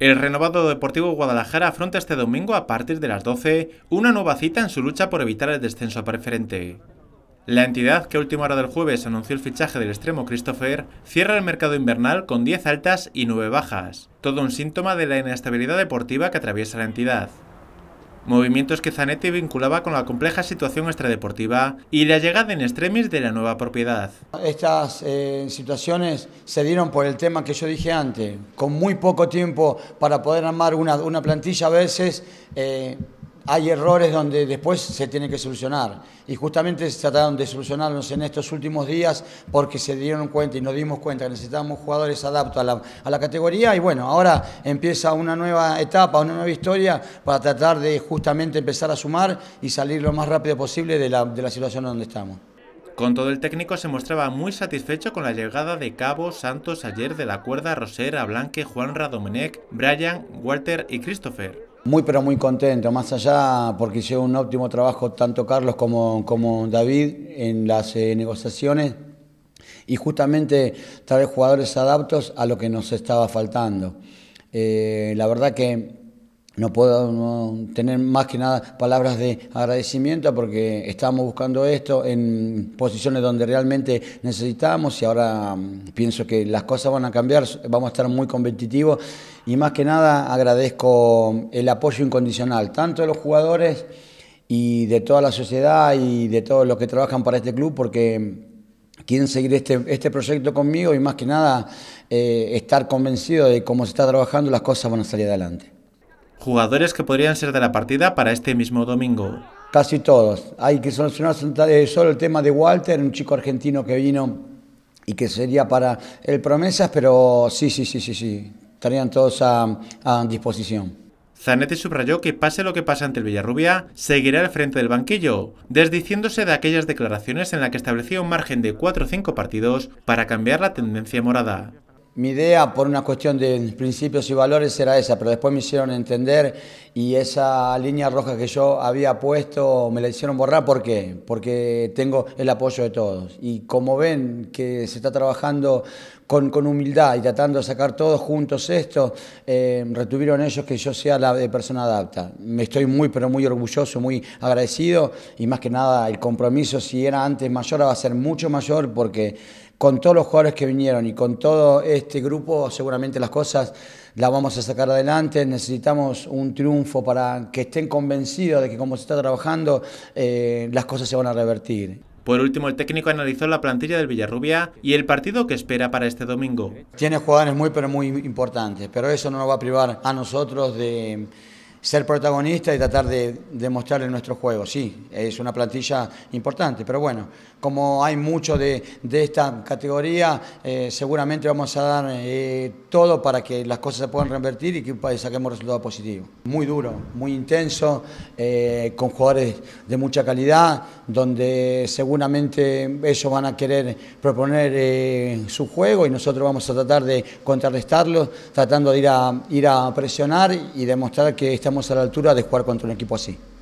El renovado Deportivo Guadalajara afronta este domingo a partir de las 12 una nueva cita en su lucha por evitar el descenso preferente. La entidad que a última hora del jueves anunció el fichaje del extremo Christopher cierra el mercado invernal con 10 altas y 9 bajas, todo un síntoma de la inestabilidad deportiva que atraviesa la entidad movimientos que Zanetti vinculaba con la compleja situación extradeportiva y la llegada en extremis de la nueva propiedad. Estas eh, situaciones se dieron por el tema que yo dije antes, con muy poco tiempo para poder armar una, plantilla a veces. Eh, hay errores donde después se tiene que solucionar. Y justamente se trataron de solucionarlos en estos últimos días porque se dieron cuenta y nos dimos cuenta que necesitamos jugadores adaptos a la, categoría. Y bueno, ahora empieza una nueva etapa, una nueva historia para tratar de justamente empezar a sumar y salir lo más rápido posible de la, de la situación donde estamos. Con todo, el técnico se mostraba muy satisfecho con la llegada de Cabo, Santos, ayer de la cuerda, Rosera, Blanque, Juan Domenech, Brian, Walter y Christopher. Muy pero muy contento, más allá porque hicieron un óptimo trabajo tanto Carlos como, David en las eh, negociaciones y justamente traer jugadores adaptos a lo que nos estaba faltando. Eh, la verdad que no puedo tener más que nada palabras de agradecimiento porque estábamos buscando esto en posiciones donde realmente necesitamos y ahora mm, pienso que las cosas van a cambiar, vamos a estar muy competitivos y más que nada agradezco el apoyo incondicional, tanto de los jugadores y de toda la sociedad y de todos los que trabajan para este club porque quieren seguir este, este proyecto conmigo y más que nada eh, estar convencido de cómo se está trabajando las cosas van a salir adelante. Jugadores que podrían ser de la partida para este mismo domingo. Casi todos. Hay que solucionar eh, solo el tema de Walter, un chico argentino que vino y que sería para el promesas, pero sí, sí, sí, sí, sí. Estarían todos a, a disposición. Zanetti subrayó que pase lo que pase ante el Villarrubia, seguirá al frente del banquillo, desdiciéndose de aquellas declaraciones en las que establecía un margen de 4 o 5 partidos para cambiar la tendencia morada mi idea por una cuestión de principios y valores era esa, pero después me hicieron entender y esa línea roja que yo había puesto me la hicieron borrar. ¿Por qué? Porque tengo el apoyo de todos. Y como ven que se está trabajando con, humildad y tratando de sacar todos juntos esto, eh, retuvieron ellos que yo sea la persona adapta. Me estoy muy, pero muy orgulloso, muy agradecido y más que nada el compromiso, si era antes mayor, va a ser mucho mayor porque con todos los jugadores que vinieron y con todo este grupo, seguramente las cosas las vamos a sacar adelante. Necesitamos un triunfo para que estén convencidos de que como se está trabajando, eh, las cosas se van a revertir. Por último, el técnico analizó la plantilla del Villarrubia y el partido que espera para este domingo. Tiene jugadores muy, pero muy importantes, pero eso no nos va a privar a nosotros de ser protagonista y tratar de demostrarle nuestro juego. Sí, es una plantilla importante, pero bueno, como hay mucho de, esta categoría, eh, seguramente vamos a dar eh, todo para que las cosas se puedan revertir y que pues, saquemos resultados positivos. Muy duro, muy intenso, eh, con jugadores de mucha calidad, donde seguramente ellos van a querer proponer su juego y nosotros vamos a tratar de contrarrestarlo, tratando de ir a, ir a presionar y demostrar que esta estamos a la altura de jugar contra un equipo así.